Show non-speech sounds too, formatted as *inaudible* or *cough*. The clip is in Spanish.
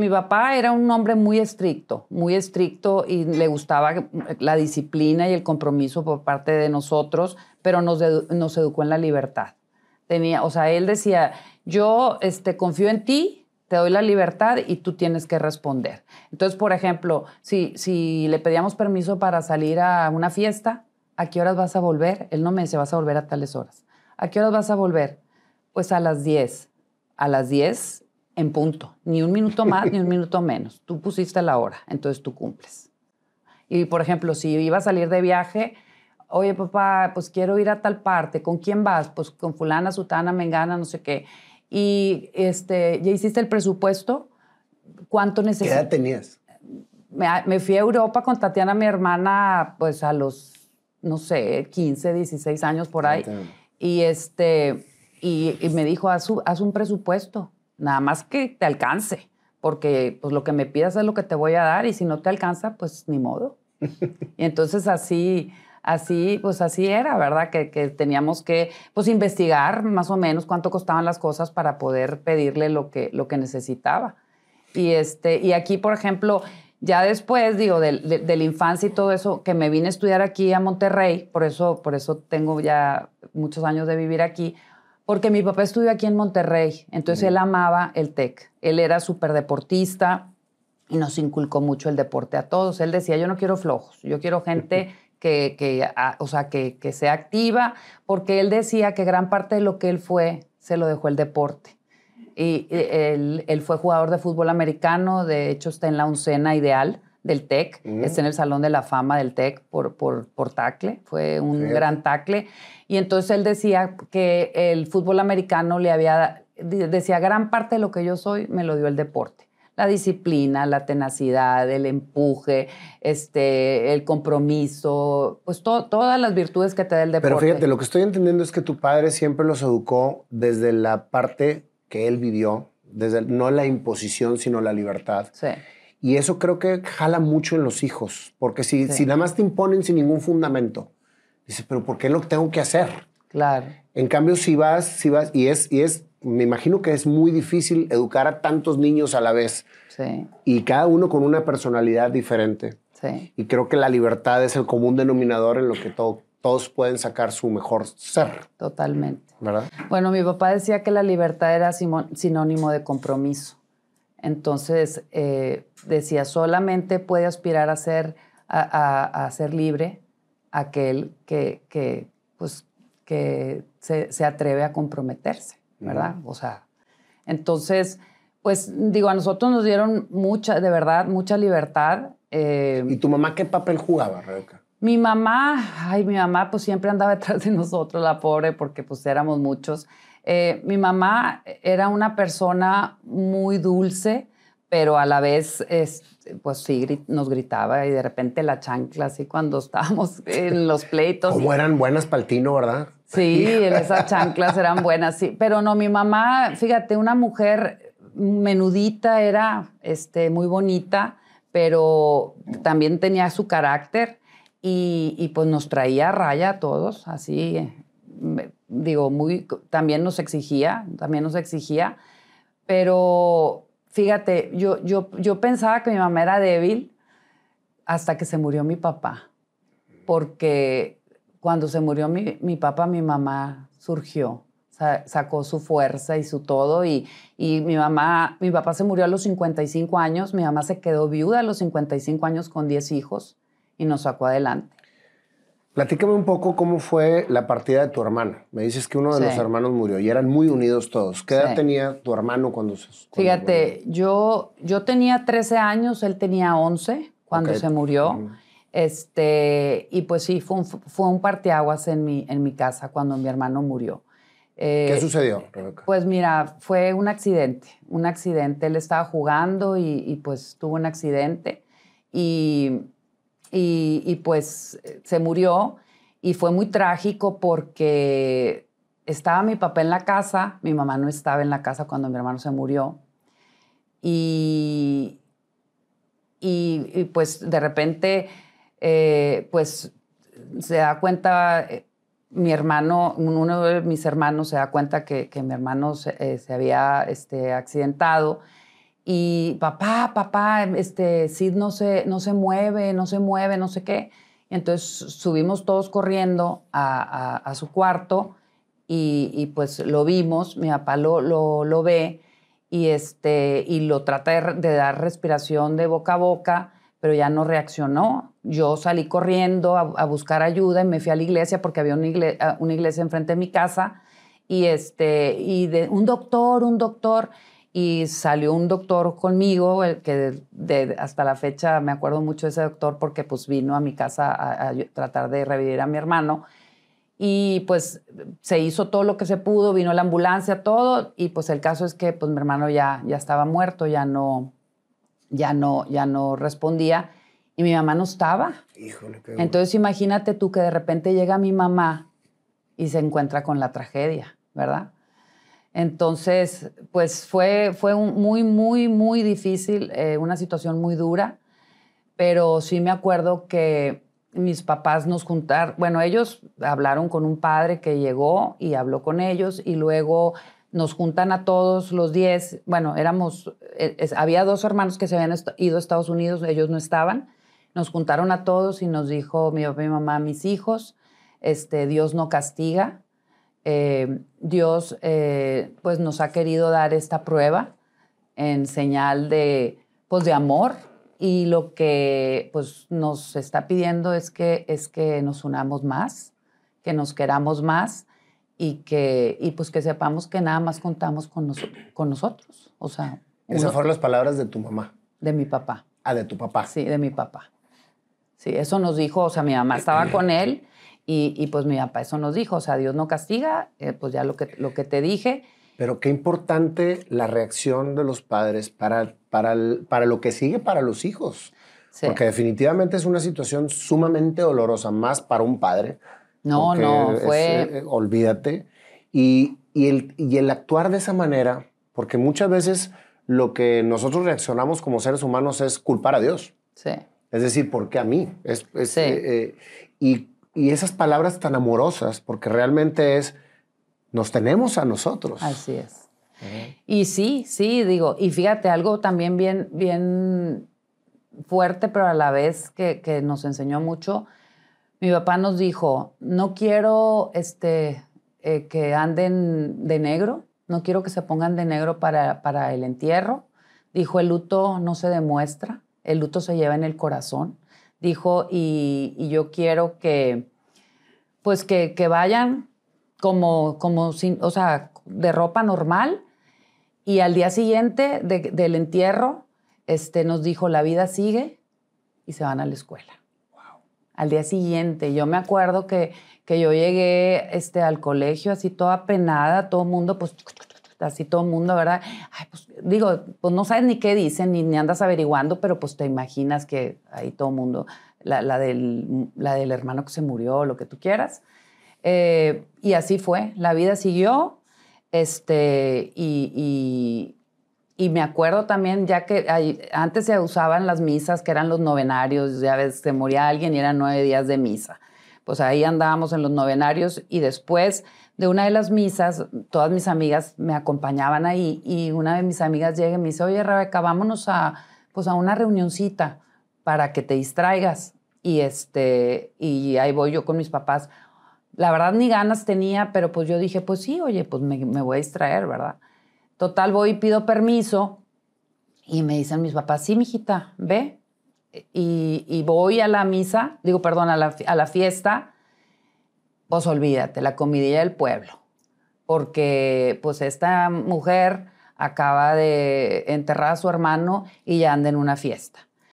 Mi papá era un hombre muy estricto, muy estricto y le gustaba la disciplina y el compromiso por parte de nosotros, pero nos, educó en la libertad. Tenía, o sea, él decía, yo este, confío en ti, te doy la libertad y tú tienes que responder. Entonces, por ejemplo, si, si le pedíamos permiso para salir a una fiesta, ¿a qué horas vas a volver? Él no me dice, vas a volver a tales horas. ¿A qué horas vas a volver? Pues a las 10. A las 10 en punto, ni un minuto más, ni un *laughs* minuto menos. Tú pusiste la hora, entonces tú cumples. Y por ejemplo, si iba a salir de viaje, oye papá, pues quiero ir a tal parte, ¿con quién vas? Pues con fulana, sutana, mengana, no sé qué. Y este, ya hiciste el presupuesto, ¿cuánto necesitas? ¿Qué edad tenías? Ah, me, fui a Europa con Tatiana, mi hermana, pues a los, no sé, 15, 16 años por ahí. Y, este, y, me dijo, haz un presupuesto Nada más que te alcance, porque pues lo que me pidas es lo que te voy a dar y si no te alcanza, pues ni modo. *laughs* y entonces así, así, pues así era, ¿verdad? Que, teníamos que, pues, investigar más o menos cuánto costaban las cosas para poder pedirle lo que, lo que necesitaba. Y, este, y aquí, por ejemplo, ya después, digo, de, la infancia y todo eso, que me vine a estudiar aquí a Monterrey, por eso, por eso tengo ya muchos años de vivir aquí, porque mi papá estudió aquí en Monterrey, entonces él amaba el TEC. Él era súper deportista y nos inculcó mucho el deporte a todos. Él decía, yo no quiero flojos, yo quiero gente que, ah, o sea, que, sea activa, porque él decía que gran parte de lo que él fue se lo dejó el deporte. Y eh, él, él fue jugador de fútbol americano, de hecho está en la oncena ideal del TEC, es está en el Salón de la Fama del TEC por, por, por tacle, fue un gran tacle. Y entonces él decía que el fútbol americano le había, decía, gran parte de lo que yo soy me lo dio el deporte. La disciplina, la tenacidad, el empuje, este, el compromiso, pues todas las virtudes que te da el deporte. Pero fíjate, lo que estoy entendiendo es que tu padre siempre los educó desde la parte que él vivió, desde no la imposición, sino la libertad. Sí y eso creo que jala mucho en los hijos, porque si, si nada más te imponen sin ningún fundamento, dices, pero ¿por qué lo tengo que hacer? Claro. En cambio, si vas, si vas, y es, y es, me imagino que es muy difícil educar a tantos niños a la vez. Sí. Y cada uno con una personalidad diferente. Sí. Y creo que la libertad es el común denominador en lo que todos pueden sacar su mejor ser. Totalmente. ¿Verdad? Bueno, mi papá decía que la libertad era sinónimo de compromiso. Entonces eh, decía, solamente puede aspirar a ser, libre aquel que, pues, se, atreve a comprometerse, ¿verdad? O sea, entonces, pues digo, a nosotros nos dieron mucha, de verdad, mucha libertad. Eh, ¿Y tu mamá qué papel jugaba, Rebeca? Mi mamá, ay, mi mamá pues siempre andaba *laughs* detrás de nosotros, la pobre, porque pues éramos muchos. Eh, mi mamá era una persona muy dulce, pero a la vez, pues sí, nos gritaba y de repente la chancla, así cuando estábamos en los pleitos. Como eran buenas paltino, ¿verdad? Sí, esas chanclas eran buenas, sí. Pero no, mi mamá, fíjate, una mujer menudita, era este, muy bonita, pero también tenía su carácter y, pues nos traía raya a todos, así digo, muy, también nos exigía, también nos exigía, pero fíjate, yo, yo, yo pensaba que mi mamá era débil hasta que se murió mi papá, porque cuando se murió mi, papá, mi mamá surgió, sacó su fuerza y su todo, y, y mi mamá, mi papá se murió a los 55 años, mi mamá se quedó viuda a los 55 años con 10 hijos y nos sacó adelante. Platícame un poco cómo fue la partida de tu hermana. Me dices que uno de los hermanos murió y eran muy unidos todos. ¿Qué edad tenía tu hermano cuando se Fíjate, yo, yo tenía 13 años, él tenía 11 cuando se murió. Este, y pues sí, fue un, fue parteaguas en mi, en mi casa cuando mi hermano murió. ¿Qué eh, sucedió, Rebeca? Pues mira, fue un accidente, un accidente. Él estaba jugando y, y pues tuvo un accidente. Y y, pues eh, se murió y fue muy trágico porque estaba mi papá en la casa, mi mamá no estaba en la casa cuando mi hermano se murió y, y, pues de repente eh, pues se da cuenta eh, mi hermano, uno de mis hermanos se da cuenta que, mi hermano se, había este, accidentado y papá, papá, este, Sid no se, no se mueve, no se mueve, no sé qué. Entonces subimos todos corriendo a, su cuarto y, pues lo vimos, mi papá lo, lo, ve y, este, y lo trata de, dar respiración de boca a boca, pero ya no reaccionó. Yo salí corriendo a, buscar ayuda y me fui a la iglesia porque había una, ah, iglesia enfrente de mi casa y, este, y un doctor, un doctor y salió un doctor conmigo, el que hasta la fecha me acuerdo mucho de ese doctor porque pues vino a mi casa a, tratar de revivir a mi hermano y pues se hizo todo lo que se pudo, vino la ambulancia, todo y pues el caso es que pues mi hermano ya, ya estaba muerto, ya no, ya no, ya no respondía y mi mamá no estaba. Entonces imagínate tú que de repente llega mi mamá y se encuentra con la tragedia, ¿verdad? Entonces, pues fue, muy, muy, muy difícil, eh, una situación muy dura, pero sí me acuerdo que mis papás nos juntaron, bueno, ellos hablaron con un padre que llegó y habló con ellos y luego nos juntan a todos los 10, bueno, éramos, eh, había dos hermanos que se habían ido a Estados Unidos, ellos no estaban, nos juntaron a todos y nos dijo mi, mi mamá, mis hijos, este, Dios no castiga, eh, Dios eh, pues nos ha querido dar esta prueba en señal de, pues, de amor y lo que pues, nos está pidiendo es que, es que nos unamos más, que nos queramos más y que, y pues que sepamos que nada más contamos con, nosotros. O sea, Esas fueron las palabras de tu mamá. De mi papá. Ah, de tu papá. Sí, de mi papá. Sí, eso nos dijo, o sea, mi mamá estaba *clears throat* con él y, pues mi papá eso nos dijo, o sea, Dios no castiga, eh, pues ya lo que, lo que te dije. Pero qué importante la reacción de los padres para, para, para lo que sigue para los hijos. Porque definitivamente es una situación sumamente dolorosa, más para un padre. No, no, fue... Eh, eh, olvídate. Y, y, el, y el actuar de esa manera, porque muchas veces lo que nosotros reaccionamos como seres humanos es culpar a Dios. Sí. Es decir, ¿por qué a mí? Es, sí. y y esas palabras tan amorosas, porque realmente es, nos tenemos a nosotros. Así es. Y sí, sí, digo, y fíjate, algo también bien, bien fuerte, pero a la vez que, nos enseñó mucho, mi papá nos dijo, no quiero este, eh, que anden de negro, no quiero que se pongan de negro para, para el entierro. Dijo, el luto no se demuestra, el luto se lleva en el corazón dijo, y, yo quiero que, pues que, vayan como, como sin, o sea, de ropa normal. Y al día siguiente del entierro, este, nos dijo, la vida sigue y se van a la escuela. Al día siguiente, yo me acuerdo que, que yo llegué este, al colegio así toda penada, todo mundo pues así todo el mundo, ¿verdad? Pues, digo, pues no sabes ni qué dicen, ni, andas averiguando, pero pues te imaginas que ahí todo el mundo, la, la, del, hermano que se murió, lo que tú quieras. Eh, y así fue, la vida siguió, este, y, y me acuerdo también, ya que antes se usaban las misas, que eran los novenarios, ya ves, se moría alguien y eran nueve días de misa. Pues ahí andábamos en los novenarios y después de una de las misas, todas mis amigas me acompañaban ahí y una de mis amigas llega y me dice, oye Rebeca, vámonos a, pues a una reunioncita para que te distraigas. Y, este, y ahí voy yo con mis papás. La verdad ni ganas tenía, pero pues yo dije, pues sí, oye, pues me, voy a distraer, ¿verdad? Total, voy y pido permiso y me dicen mis papás, sí, mijita, ve. Y, voy a la misa, digo, perdón, a la, a la fiesta pues olvídate, la comidilla del pueblo, porque pues esta mujer acaba de enterrar a su hermano y ya anda en una fiesta.